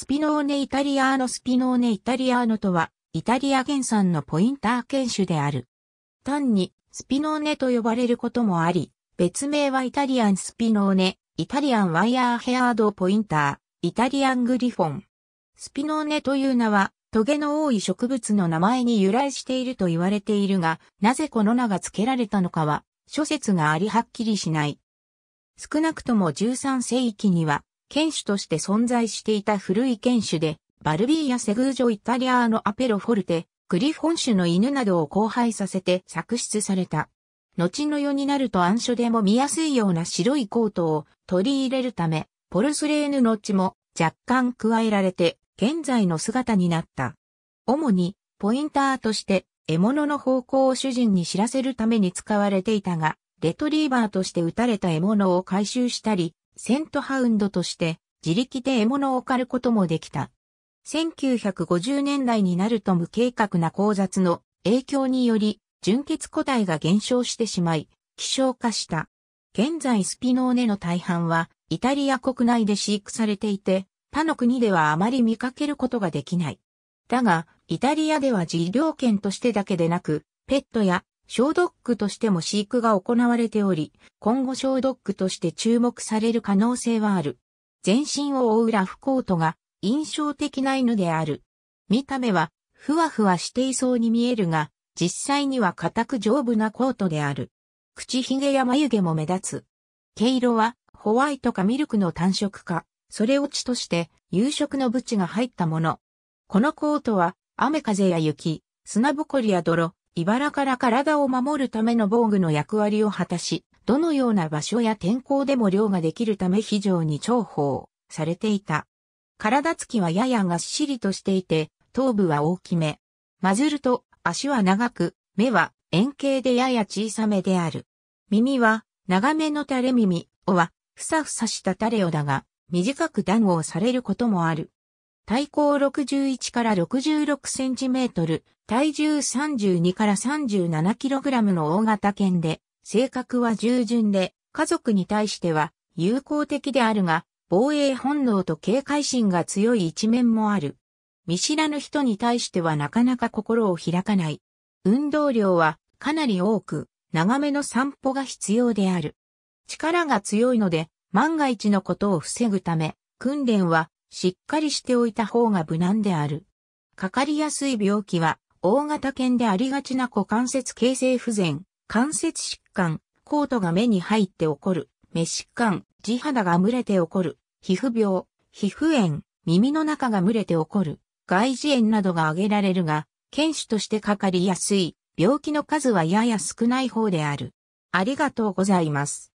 スピノーネイタリアーノスピノーネイタリアーノとは、イタリア原産のポインター犬種である。単に、スピノーネと呼ばれることもあり、別名はイタリアンスピノーネ、イタリアンワイヤーヘアードポインター、イタリアングリフォン。スピノーネという名は、トゲの多い植物の名前に由来していると言われているが、なぜこの名が付けられたのかは、諸説がありはっきりしない。少なくとも13世紀には、犬種として存在していた古い犬種で、バルビーやセグージョイタリアーのアペロフォルテ、グリフォン種の犬などを交配させて作出された。後の世になると暗所でも見やすいような白いコートを取り入れるため、ポルスレーヌの血も若干加えられて、現在の姿になった。主に、ポインターとして、獲物の方向を主人に知らせるために使われていたが、レトリーバーとして撃たれた獲物を回収したり、セントハウンドとして自力で獲物を狩ることもできた。1950年代になると無計画な交雑の影響により純血個体が減少してしまい、希少化した。現在スピノーネの大半はイタリア国内で飼育されていて、他の国ではあまり見かけることができない。だが、イタリアでは事業権としてだけでなく、ペットや小ドッグとしても飼育が行われており、今後小ドッグとして注目される可能性はある。全身を覆うラフコートが印象的な犬である。見た目はふわふわしていそうに見えるが、実際には硬く丈夫なコートである。口ひげや眉毛も目立つ。毛色はホワイトかミルクの単色か、それ落ちとして夕食のブチが入ったもの。このコートは雨風や雪、砂ぼこりや泥、茨から体を守るための防具の役割を果たし、どのような場所や天候でも漁ができるため非常に重宝されていた。体つきはややがっしりとしていて、頭部は大きめ。混ずると足は長く、目は円形でやや小さめである。耳は長めの垂れ耳、おはふさふさした垂れ尾だが、短く談合されることもある。体高61から66センチメートル、体重32から37キログラムの大型犬で、性格は従順で、家族に対しては友好的であるが、防衛本能と警戒心が強い一面もある。見知らぬ人に対してはなかなか心を開かない。運動量はかなり多く、長めの散歩が必要である。力が強いので、万が一のことを防ぐため、訓練はしっかりしておいた方が無難である。かかりやすい病気は、大型犬でありがちな股関節形成不全、関節疾患、コートが目に入って起こる、目疾患、地肌が蒸れて起こる、皮膚病、皮膚炎、耳の中が蒸れて起こる、外耳炎などが挙げられるが、犬種としてかかりやすい、病気の数はやや少ない方である。ありがとうございます。